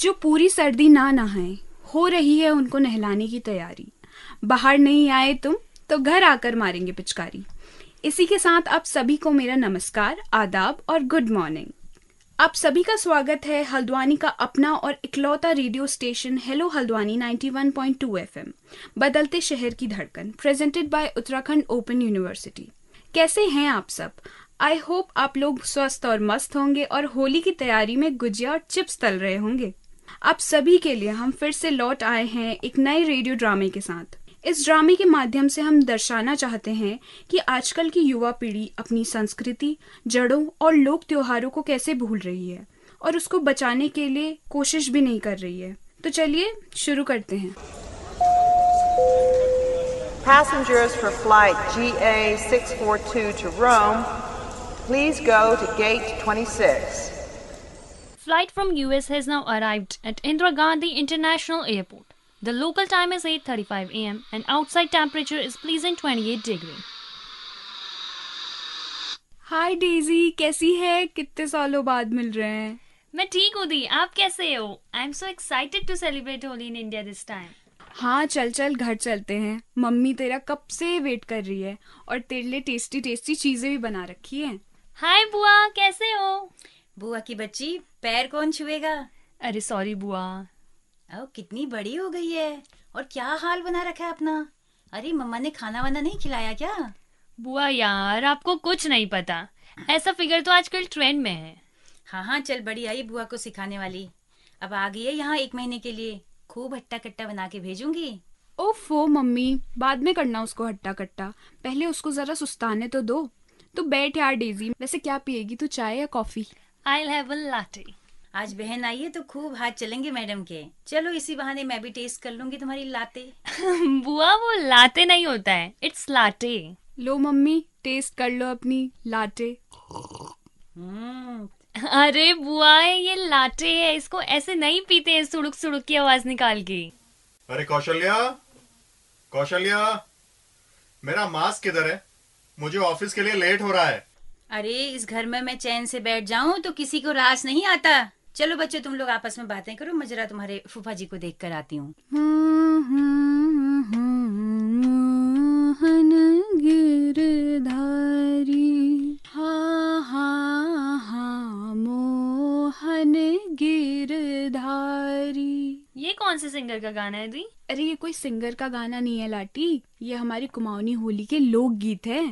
जो पूरी सर्दी ना नहाए हो रही है उनको नहलाने की तैयारी बाहर नहीं आए तुम तो घर आकर मारेंगे पिचकारी इसी के साथ आप सभी को मेरा नमस्कार आदाब और गुड मॉर्निंग आप सभी का स्वागत है हल्द्वानी का अपना और इकलौता radio station hello Haldwani 91.2 FM बदलते शहर की धड़कन presented by Uttarakhand Open University कैसे हैं आप सब आई होप आप लोग स्वस्थ और मस्त होंगे और होली की तैयारी में गुजिया और चिप्स तल रहे होंगे आप सभी के लिए हम फिर से लौट आए हैं एक नए रेडियो ड्रामे के साथ इस ड्रामे के माध्यम से हम दर्शाना चाहते हैं कि आजकल की युवा पीढ़ी अपनी संस्कृति जड़ों और लोक त्योहारों को कैसे भूल रही है और उसको बचाने के लिए कोशिश भी नहीं कर रही है तो चलिए शुरू करते हैं Passengers for flight to Rome, please go to gate 26. flight from US has now arrived at Indira Gandhi International Airport. The local time is 8:35 a.m. and outside temperature is pleasing 28 degree. Hi Daisy, कैसी है कितने सालों बाद मिल रहे हैं मैं ठीक हूँ दी आप कैसे हो I'm so excited to celebrate Holi in India this time. हाँ चल चल घर चलते हैं मम्मी तेरा कब से वेट कर रही है और तेरे लिए टेस्टी टेस्टी चीजें भी बना रखी हैं हाय बुआ कैसे हो बुआ की बच्ची पैर कौन छुएगा अरे सॉरी बुआ ओ कितनी बड़ी हो गई है और क्या हाल बना रखा है अपना अरे मम्मा ने खाना वाना नहीं खिलाया क्या बुआ यार आपको कुछ नहीं पता ऐसा फिगर तो आजकल ट्रेंड में है हाँ हाँ चल बड़ी आई बुआ को सिखाने वाली अब आ गई है यहाँ एक महीने के लिए खूब हट्टा कट्टा बना के भेजूंगी ओफो मम्मी बाद में करना उसको हट्टा कट्टा पहले उसको जरा सुस्ताने तो दो तो बैठ यार डेजी वैसे क्या पिएगी तू चाय या coffee I have a latte आज बहन आई है तो खूब हाथ चलेंगे मैडम के चलो इसी बहाने मैं भी टेस्ट कर लूंगी तुम्हारी लाते बुआ वो लाते नहीं होता है इट्स लाटे लो मम्मी टेस्ट कर लो अपनी लाटे हम्म। अरे बुआ ये लाटे है इसको ऐसे नहीं पीते हैं सुड़ुक सुड़ुक की आवाज निकाल के अरे कौशल्या कौशल्या मेरा मास्क किधर है मुझे ऑफिस के लिए लेट हो रहा है अरे इस घर में मैं चैन से बैठ जाऊं तो किसी को रास नहीं आता चलो बच्चों तुम लोग आपस में बातें करो मैं जरा तुम्हारे फूफा जी को देख कर आती हूँ मोहन गिरधारी हा हा मोहन गिरधारी ये कौन से सिंगर का गाना है दी अरे ये कोई सिंगर का गाना नहीं है लाटी ये हमारी कुमाऊनी होली के लोकगीत है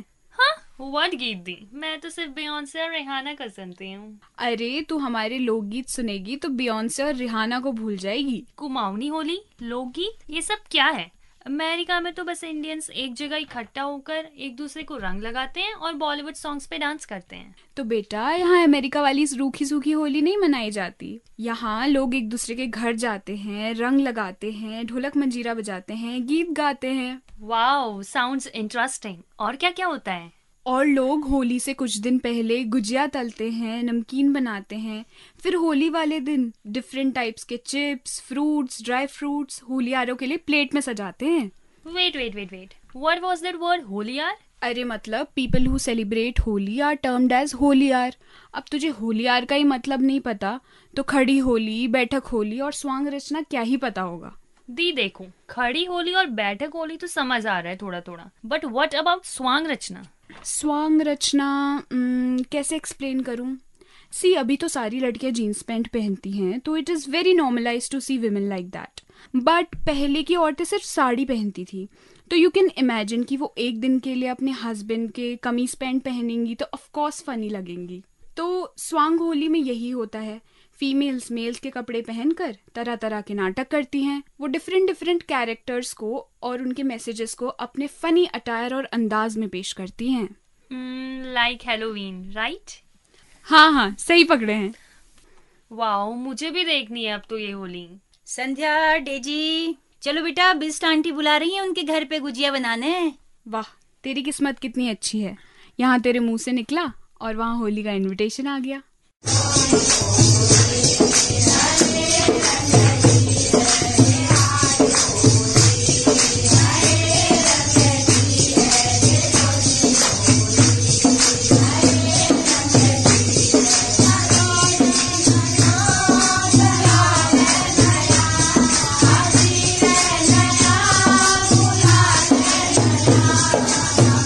व्हाट गीत दी मैं तो सिर्फ बियॉन्से और रिहाना का सुनती हूँ अरे तू हमारे लोकगीत सुनेगी तो बियॉन्से और रिहाना को भूल जाएगी कुमाऊनी होली लोकगीत ये सब क्या है अमेरिका में तो बस इंडियंस एक जगह इकट्ठा होकर एक दूसरे को रंग लगाते हैं और बॉलीवुड सॉन्ग्स पे डांस करते हैं तो बेटा यहाँ अमेरिका वाली रूखी सूखी होली नहीं मनाई जाती यहाँ लोग एक दूसरे के घर जाते हैं रंग लगाते हैं ढोलक मंजीरा बजाते हैं गीत गाते हैं वाओ साउंड्स इंटरेस्टिंग और क्या क्या होता है और लोग होली से कुछ दिन पहले गुजिया तलते हैं नमकीन बनाते हैं फिर होली वाले दिन डिफरेंट टाइप्स के चिप्स फ्रूट्स ड्राई फ्रूट्स होलियारों के लिए प्लेट में सजाते हैं wait wait wait wait what was that word होलियार अरे मतलब people who celebrate Holi are termed as होली आर अब तुझे होली आर का ही मतलब नहीं पता तो खड़ी होली बैठक होली और स्वांग रचना क्या ही पता होगा दी देखो खड़ी होली और बैठक होली तो समझ आ रहा है थोड़ा थोड़ा बट वट अबाउट स्वांग रचना स्वांग रचना कैसे एक्सप्लेन करूं सी अभी तो सारी लड़कियां जीन्स पैंट पहनती हैं तो it is very normalize to see women like that but पहले की औरतें सिर्फ साड़ी पहनती थी तो यू कैन इमेजिन कि वो एक दिन के लिए अपने हस्बैंड के कमीज पैंट पहनेंगी तो ऑफकोर्स फनी लगेंगी तो स्वांग होली में यही होता है फीमेल्स मेल्स के कपड़े पहनकर तरह तरह के नाटक करती हैं वो डिफरेंट डिफरेंट कैरेक्टर्स को और उनके मैसेजेस को अपने फनी अटायर और अंदाज में पेश करती हैं लाइक हेलोवीन राइट हाँ हाँ सही पकड़े हैं वाओ मुझे भी देखनी है अब तो ये होली संध्या डेजी चलो बेटा बिस्ट आंटी बुला रही है उनके घर पे गुजिया बनाने वाह तेरी किस्मत कितनी अच्छी है यहाँ तेरे मुंह से निकला और वहाँ होली का इनविटेशन आ गया Thank you.